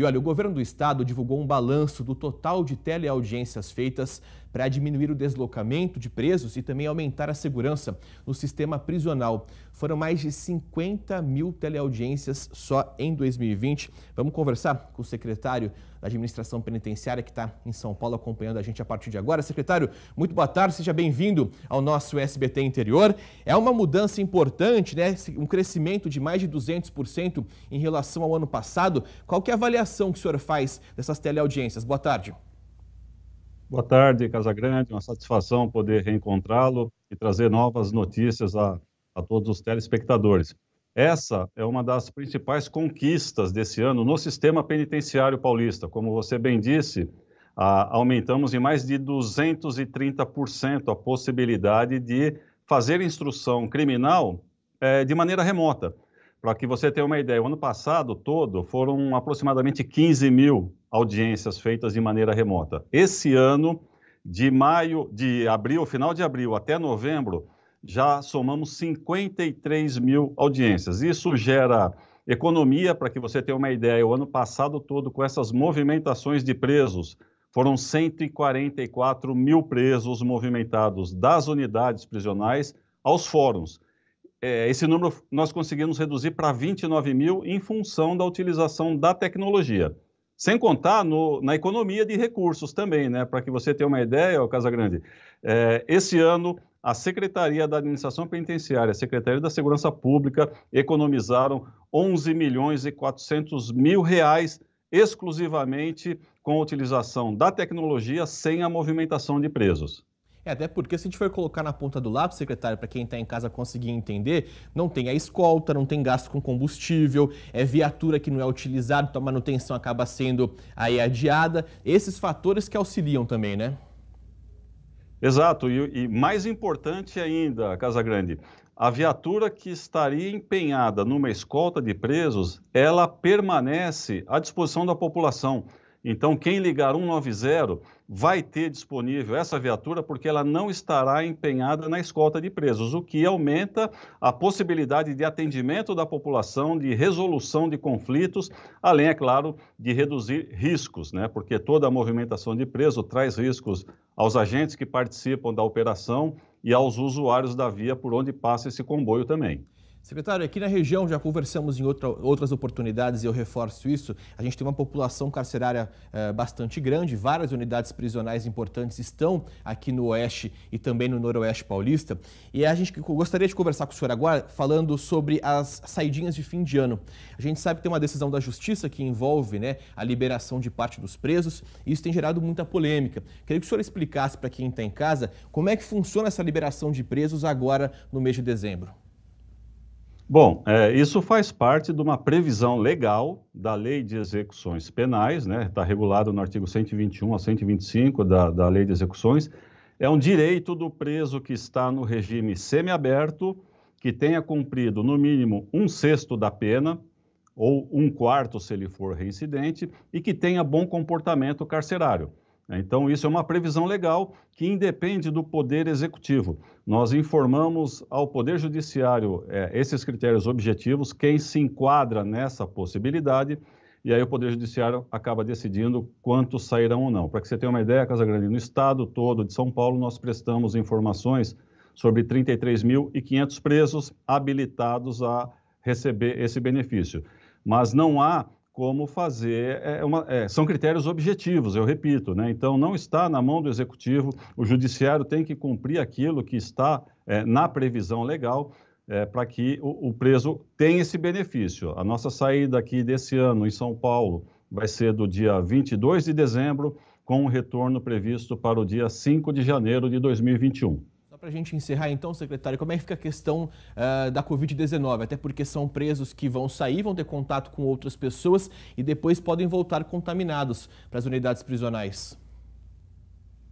E olha, o governo do estado divulgou um balanço do total de teleaudiências feitas para diminuir o deslocamento de presos e também aumentar a segurança no sistema prisional. Foram mais de 50 mil teleaudiências só em 2020. Vamos conversar com o secretário da Administração Penitenciária que está em São Paulo acompanhando a gente a partir de agora. Secretário, muito boa tarde, seja bem-vindo ao nosso SBT Interior. É uma mudança importante, né? um crescimento de mais de 200% em relação ao ano passado. Qual que é a avaliação que o senhor faz dessas teleaudiências? Boa tarde. Boa tarde, Casagrande. Uma satisfação poder reencontrá-lo e trazer novas notícias a, a todos os telespectadores. Essa é uma das principais conquistas desse ano no sistema penitenciário paulista. Como você bem disse, a, aumentamos em mais de 230% a possibilidade de fazer instrução criminal é, de maneira remota. Para que você tenha uma ideia, o ano passado todo foram aproximadamente 15 mil audiências feitas de maneira remota. Esse ano, de maio, de abril, final de abril até novembro, já somamos 53 mil audiências. Isso gera economia, para que você tenha uma ideia. O ano passado todo, com essas movimentações de presos, foram 144 mil presos movimentados das unidades prisionais aos fóruns é, esse número nós conseguimos reduzir para 29 mil em função da utilização da tecnologia. Sem contar no, na economia de recursos também, né? Para que você tenha uma ideia, Casagrande, é, esse ano a Secretaria da Administração Penitenciária, a Secretaria da Segurança Pública economizaram 11 milhões e 400 mil reais exclusivamente com a utilização da tecnologia sem a movimentação de presos. É, até porque se a gente for colocar na ponta do lápis, secretário, para quem está em casa conseguir entender, não tem a escolta, não tem gasto com combustível, é viatura que não é utilizada, então a manutenção acaba sendo aí adiada. Esses fatores que auxiliam também, né? Exato, e, e mais importante ainda, Casa Grande, a viatura que estaria empenhada numa escolta de presos, ela permanece à disposição da população. Então, quem ligar 190 vai ter disponível essa viatura porque ela não estará empenhada na escolta de presos, o que aumenta a possibilidade de atendimento da população, de resolução de conflitos, além, é claro, de reduzir riscos, né? porque toda a movimentação de preso traz riscos aos agentes que participam da operação e aos usuários da via por onde passa esse comboio também. Secretário, aqui na região já conversamos em outra, outras oportunidades e eu reforço isso. A gente tem uma população carcerária eh, bastante grande, várias unidades prisionais importantes estão aqui no Oeste e também no Noroeste Paulista. E a gente gostaria de conversar com o senhor agora falando sobre as saidinhas de fim de ano. A gente sabe que tem uma decisão da Justiça que envolve né, a liberação de parte dos presos e isso tem gerado muita polêmica. Queria que o senhor explicasse para quem está em casa como é que funciona essa liberação de presos agora no mês de dezembro. Bom, é, isso faz parte de uma previsão legal da Lei de Execuções Penais, né? Está regulado no artigo 121 a 125 da, da Lei de Execuções. É um direito do preso que está no regime semiaberto, que tenha cumprido no mínimo um sexto da pena, ou um quarto se ele for reincidente, e que tenha bom comportamento carcerário. Então, isso é uma previsão legal que independe do Poder Executivo. Nós informamos ao Poder Judiciário é, esses critérios objetivos, quem se enquadra nessa possibilidade, e aí o Poder Judiciário acaba decidindo quantos sairão ou não. Para que você tenha uma ideia, Casa Grande, no estado todo de São Paulo, nós prestamos informações sobre 33.500 presos habilitados a receber esse benefício. Mas não há como fazer. É, é uma, é, são critérios objetivos, eu repito, né? Então, não está na mão do executivo, o judiciário tem que cumprir aquilo que está é, na previsão legal. É, para que o, o preso tenha esse benefício. A nossa saída aqui desse ano em São Paulo vai ser do dia 22 de dezembro, com o retorno previsto para o dia 5 de janeiro de 2021 para a gente encerrar então, secretário, como é que fica a questão uh, da Covid-19? Até porque são presos que vão sair, vão ter contato com outras pessoas e depois podem voltar contaminados para as unidades prisionais.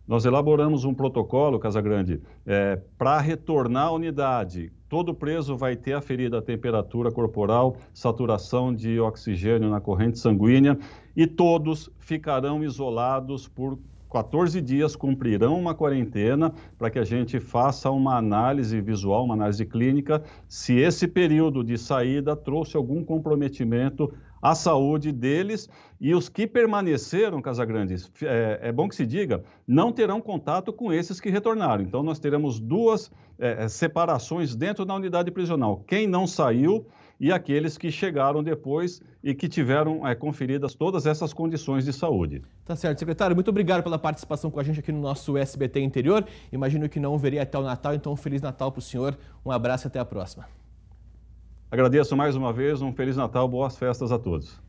Nós elaboramos um protocolo, Casagrande, é, para retornar à unidade. Todo preso vai ter aferida a temperatura corporal, saturação de oxigênio na corrente sanguínea e todos ficarão isolados por 14 dias cumprirão uma quarentena para que a gente faça uma análise visual, uma análise clínica, se esse período de saída trouxe algum comprometimento à saúde deles e os que permaneceram, Casagrandes, é, é bom que se diga, não terão contato com esses que retornaram. Então, nós teremos duas é, é separações dentro da unidade prisional. Quem não saiu e aqueles que chegaram depois e que tiveram é, conferidas todas essas condições de saúde. Tá certo, secretário. Muito obrigado pela participação com a gente aqui no nosso SBT Interior. Imagino que não veria até o Natal, então um Feliz Natal para o senhor. Um abraço e até a próxima. Agradeço mais uma vez, um Feliz Natal, boas festas a todos.